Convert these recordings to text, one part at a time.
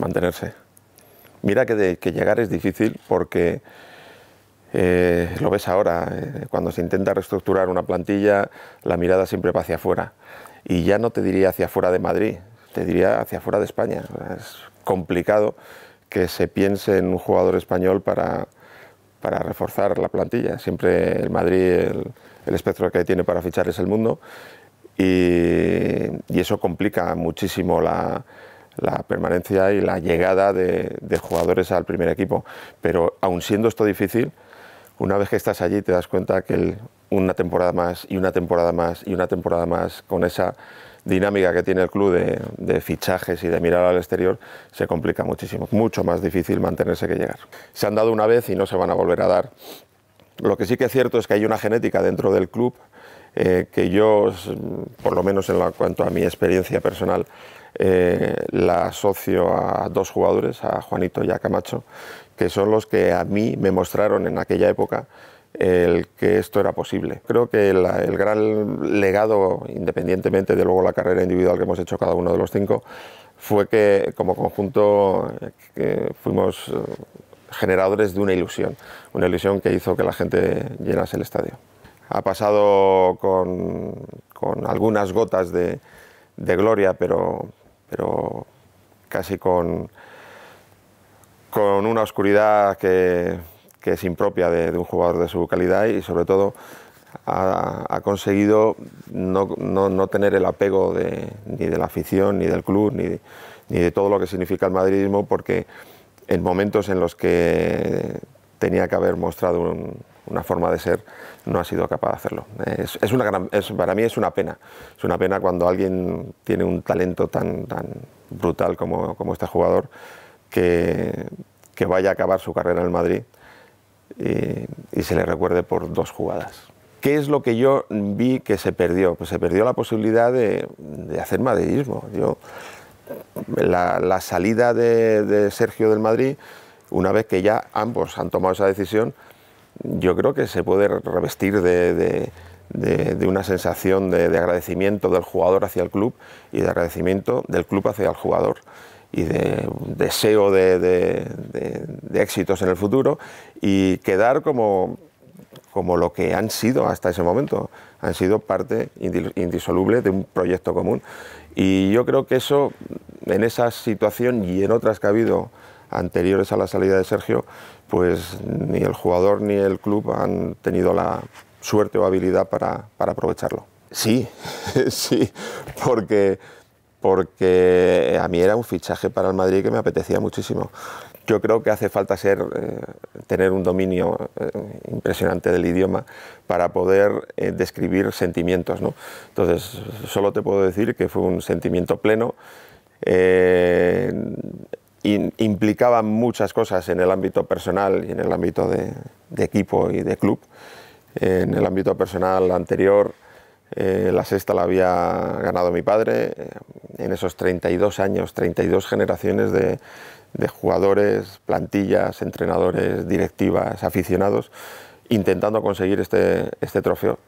mantenerse. Mira que, llegar es difícil porque eh, lo ves ahora, eh, cuando se intenta reestructurar una plantilla, la mirada siempre va hacia afuera. Y ya no te diría hacia afuera de Madrid, te diría hacia afuera de España. Es complicado que se piense en un jugador español para, para reforzar la plantilla. Siempre el Madrid, el, espectro que tiene para fichar es el mundo y eso complica muchísimo la, la permanencia y la llegada de, jugadores al primer equipo. Pero aun siendo esto difícil, una vez que estás allí te das cuenta que una temporada más y una temporada más y una temporada más con esa dinámica que tiene el club de, fichajes y de mirar al exterior se complica muchísimo. Mucho más difícil mantenerse que llegar. Se han dado una vez y no se van a volver a dar. Lo que sí que es cierto es que hay una genética dentro del club eh, que yo, por lo menos en cuanto a mi experiencia personal, eh, la asocio a dos jugadores, a Juanito y a Camacho, que son los que a mí me mostraron en aquella época el que esto era posible. Creo que el gran legado, independientemente de luego la carrera individual que hemos hecho cada uno de los cinco, fue que como conjunto que fuimos eh, generadores de una ilusión, una ilusión que hizo que la gente llenase el estadio. Ha pasado con, con algunas gotas de, de gloria, pero, pero casi con, con una oscuridad que, es impropia de, un jugador de su calidad y sobre todo ha, conseguido no, tener el apego ni de la afición, ni del club, ni de todo lo que significa el madridismo, porque en momentos en los que tenía que haber mostrado un, una forma de ser, no ha sido capaz de hacerlo. Es, para mí es una pena. Es una pena cuando alguien tiene un talento tan, brutal como, este jugador que, vaya a acabar su carrera en el Madrid y, se le recuerde por dos jugadas. ¿Qué es lo que yo vi que se perdió? Pues se perdió la posibilidad de, hacer madridismo. Yo, la, salida de Sergio del Madrid, una vez que ya ambos han tomado esa decisión, yo creo que se puede revestir de, una sensación de, agradecimiento del jugador hacia el club y de agradecimiento del club hacia el jugador y de deseo de, éxitos en el futuro y quedar como, como lo que han sido hasta ese momento. Han sido parte indisoluble de un proyecto común. Y yo creo que eso, en esa situación y en otras que ha habido anteriores a la salida de Sergio, pues ni el jugador ni el club han tenido la suerte o habilidad para, aprovecharlo. Sí, sí, porque, porque a mí era un fichaje para el Madrid que me apetecía muchísimo. Yo creo que hace falta ser, eh, tener un dominio eh, impresionante del idioma para poder eh, describir sentimientos. ¿no? Entonces, solo te puedo decir que fue un sentimiento pleno implicaban implicaba muchas cosas en el ámbito personal y en el ámbito de, equipo y de club. En el ámbito personal anterior, eh, la sexta la había ganado mi padre. Eh, en esos 32 años, 32 generaciones de, jugadores, plantillas, entrenadores, directivas, aficionados, intentando conseguir este, este trofeo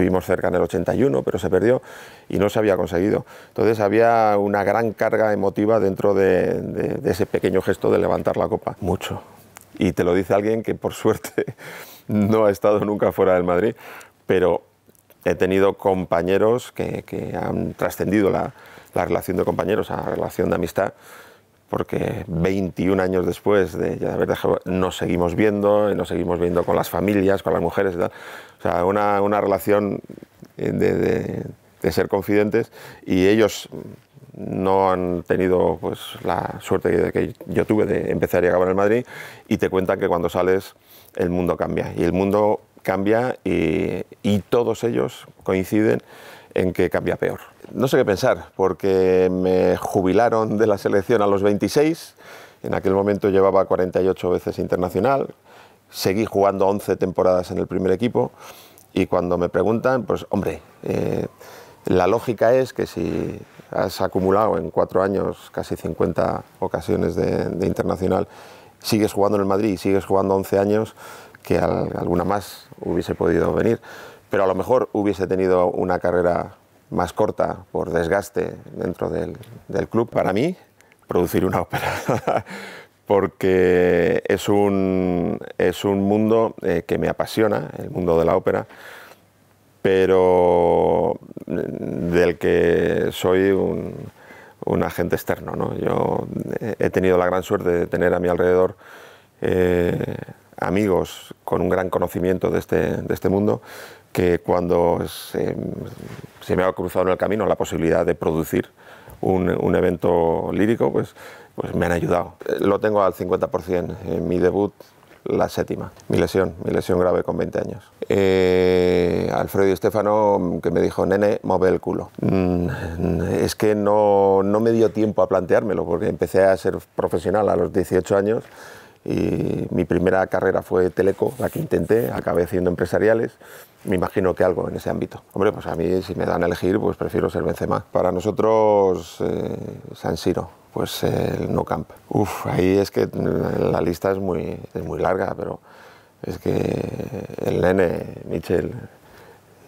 estuvimos cerca en el 81, pero se perdió y no se había conseguido. Entonces había una gran carga emotiva dentro de, ese pequeño gesto de levantar la copa. Mucho. Y te lo dice alguien que por suerte no ha estado nunca fuera del Madrid, pero he tenido compañeros que, han trascendido la, la relación de compañeros a la relación de amistad porque 21 años después de, haber dejado, nos seguimos viendo, nos seguimos viendo con las familias, con las mujeres, o sea, una, una relación de, de, ser confidentes y ellos no han tenido pues, la suerte que yo tuve de empezar y acabar en Madrid y te cuentan que cuando sales el mundo cambia y el mundo cambia y, y todos ellos coinciden en que cambia peor no sé qué pensar, porque me jubilaron de la selección a los 26, en aquel momento llevaba 48 veces internacional, seguí jugando 11 temporadas en el primer equipo y cuando me preguntan, pues hombre, eh, la lógica es que si has acumulado en cuatro años casi 50 ocasiones de, de internacional, sigues jugando en el Madrid sigues jugando 11 años, que alguna más hubiese podido venir. Pero a lo mejor hubiese tenido una carrera más corta por desgaste dentro del, club para mí, producir una ópera. porque es un, es un mundo eh, que me apasiona, el mundo de la ópera, pero mm, del que soy un, agente externo. Yo eh, he tenido la gran suerte de tener a mi alrededor eh, amigos con un gran conocimiento de este, este mundo que cuando se, me ha cruzado en el camino la posibilidad de producir un, evento lírico, pues, pues me han ayudado. Eh, lo tengo al 50%. En eh, mi debut la séptima, mi lesión, mi lesión grave con 20 años. Eh, Alfredo y Estefano, que me dijo, nene, mueve el culo. Mm, es que no, no, me dio tiempo a planteármelo, porque empecé a ser profesional a los 18 años y mi primera carrera fue Teleco, la que intenté, acabé haciendo empresariales, me imagino que algo en ese ámbito. Hombre, pues a mí si me dan a elegir, pues prefiero ser Benzema. Para nosotros, eh, San Siro, pues el No Camp. Uf, ahí es que mm, la lista es muy, muy larga, pero es que el Nene, Michel,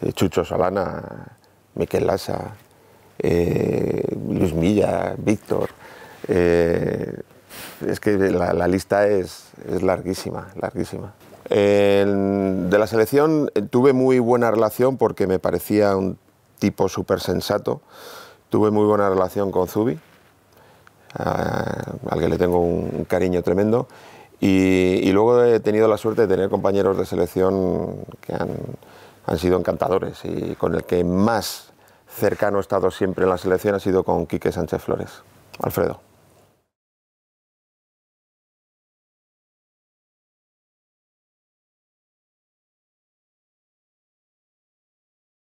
eh, Chucho Solana, Miquel Lassa, eh, Luis Milla, Víctor es que la, lista es, larguísima, larguísima. de la selección eh, tuve muy buena relación porque me parecía un tipo súper sensato. Tuve muy buena relación con Zubi, al que le tengo un cariño tremendo. Y, luego he tenido la suerte de tener compañeros de selección que han, han sido encantadores y con el que más cercano he estado siempre en la selección ha sido con Quique Sánchez Flores. Alfredo.